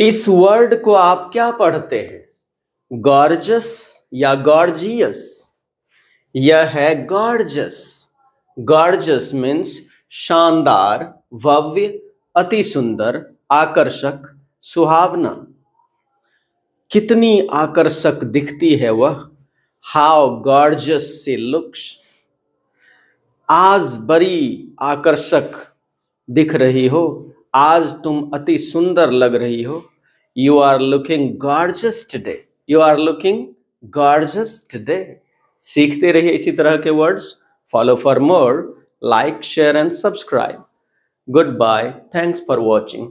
इस वर्ड को आप क्या पढ़ते हैं गॉर्जस या गॉर्जियस यह है गॉर्जस गॉर्जस मीन्स शानदार भव्य अति सुंदर आकर्षक सुहावना कितनी आकर्षक दिखती है वह हाउ गॉर्जस से लुक्स आज बड़ी आकर्षक दिख रही हो आज तुम अति सुंदर लग रही हो you are looking gorgeous today you are looking gorgeous today सीखते रहिए इसी तरह के words follow for more like share and subscribe goodbye thanks for watching